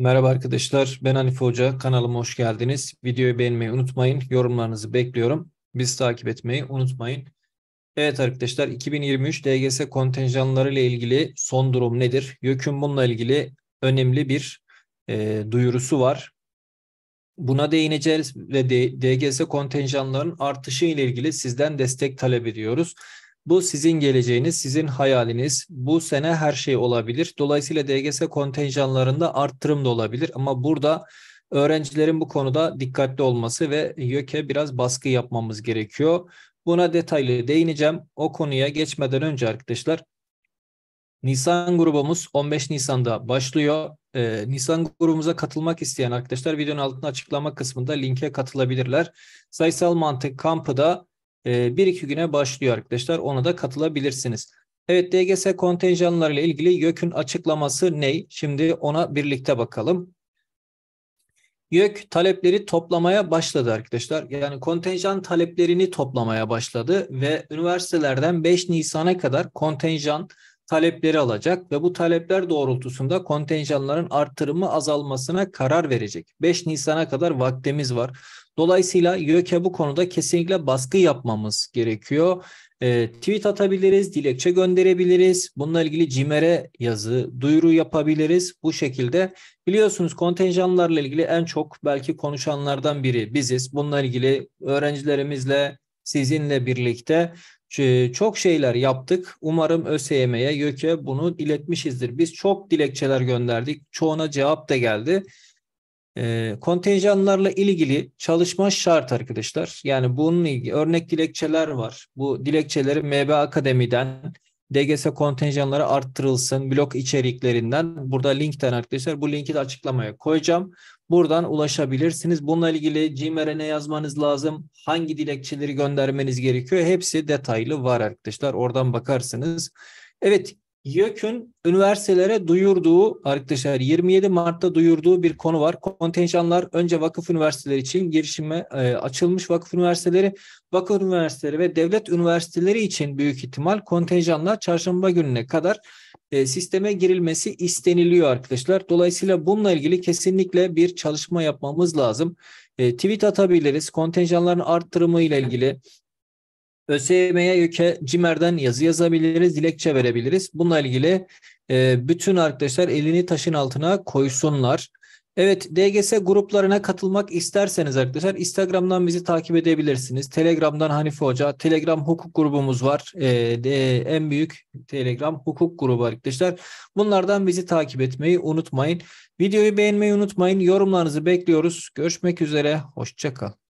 Merhaba arkadaşlar, ben Hanif Hoca. Kanalıma hoş geldiniz. Videoyu beğenmeyi unutmayın. Yorumlarınızı bekliyorum. Biz takip etmeyi unutmayın. Evet arkadaşlar, 2023 DGS kontenjanları ile ilgili son durum nedir? YÖK'ün bununla ilgili önemli bir e, duyurusu var. Buna değineceğiz ve DGS kontenjanların artışı ile ilgili sizden destek talep ediyoruz. Bu sizin geleceğiniz, sizin hayaliniz. Bu sene her şey olabilir. Dolayısıyla DGS kontenjanlarında arttırım da olabilir. Ama burada öğrencilerin bu konuda dikkatli olması ve YÖK'e biraz baskı yapmamız gerekiyor. Buna detaylı değineceğim. O konuya geçmeden önce arkadaşlar Nisan grubumuz 15 Nisan'da başlıyor. Ee, Nisan grubumuza katılmak isteyen arkadaşlar videonun altında açıklama kısmında linke katılabilirler. Sayısal mantık kampı da e, bir iki güne başlıyor arkadaşlar. Ona da katılabilirsiniz. Evet DGS kontenjanlarıyla ilgili YÖK'ün açıklaması ne? Şimdi ona birlikte bakalım. YÖK talepleri toplamaya başladı arkadaşlar. Yani kontenjan taleplerini toplamaya başladı ve üniversitelerden 5 Nisan'a kadar kontenjan talepleri alacak ve bu talepler doğrultusunda kontenjanların artırımı azalmasına karar verecek. 5 Nisan'a kadar vaktimiz var. Dolayısıyla YÖK'e bu konuda kesinlikle baskı yapmamız gerekiyor. E, tweet atabiliriz, dilekçe gönderebiliriz. Bununla ilgili CİMER'e yazı, duyuru yapabiliriz. Bu şekilde biliyorsunuz kontenjanlarla ilgili en çok belki konuşanlardan biri biziz. Bununla ilgili öğrencilerimizle, sizinle birlikte çok şeyler yaptık. Umarım ÖSYM'ye, YÖK'e bunu iletmişizdir. Biz çok dilekçeler gönderdik. Çoğuna cevap da geldi. E, kontenjanlarla ilgili çalışma şart arkadaşlar. Yani bunun ilgili örnek dilekçeler var. Bu dilekçeleri MB Akademi'den DGS kontenjanları arttırılsın Blok içeriklerinden. Burada linkten arkadaşlar bu linki de açıklamaya koyacağım. Buradan ulaşabilirsiniz. Bununla ilgili Gmail'e ne yazmanız lazım? Hangi dilekçeleri göndermeniz gerekiyor? Hepsi detaylı var arkadaşlar. Oradan bakarsınız. Evet YÖK'ün üniversitelere duyurduğu arkadaşlar 27 Mart'ta duyurduğu bir konu var. Kontenjanlar önce vakıf üniversiteleri için girişime e, açılmış vakıf üniversiteleri, vakıf üniversiteleri ve devlet üniversiteleri için büyük ihtimal kontenjanlar çarşamba gününe kadar e, sisteme girilmesi isteniliyor arkadaşlar. Dolayısıyla bununla ilgili kesinlikle bir çalışma yapmamız lazım. E, tweet atabiliriz. Kontenjanların arttırımı ile ilgili ÖSYM'ye yöke CİMER'den yazı yazabiliriz, dilekçe verebiliriz. Bununla ilgili e, bütün arkadaşlar elini taşın altına koysunlar. Evet DGS gruplarına katılmak isterseniz arkadaşlar Instagram'dan bizi takip edebilirsiniz. Telegram'dan Hanife Hoca. Telegram hukuk grubumuz var. Ee, de, en büyük Telegram hukuk grubu arkadaşlar. Bunlardan bizi takip etmeyi unutmayın. Videoyu beğenmeyi unutmayın. Yorumlarınızı bekliyoruz. Görüşmek üzere. Hoşçakal.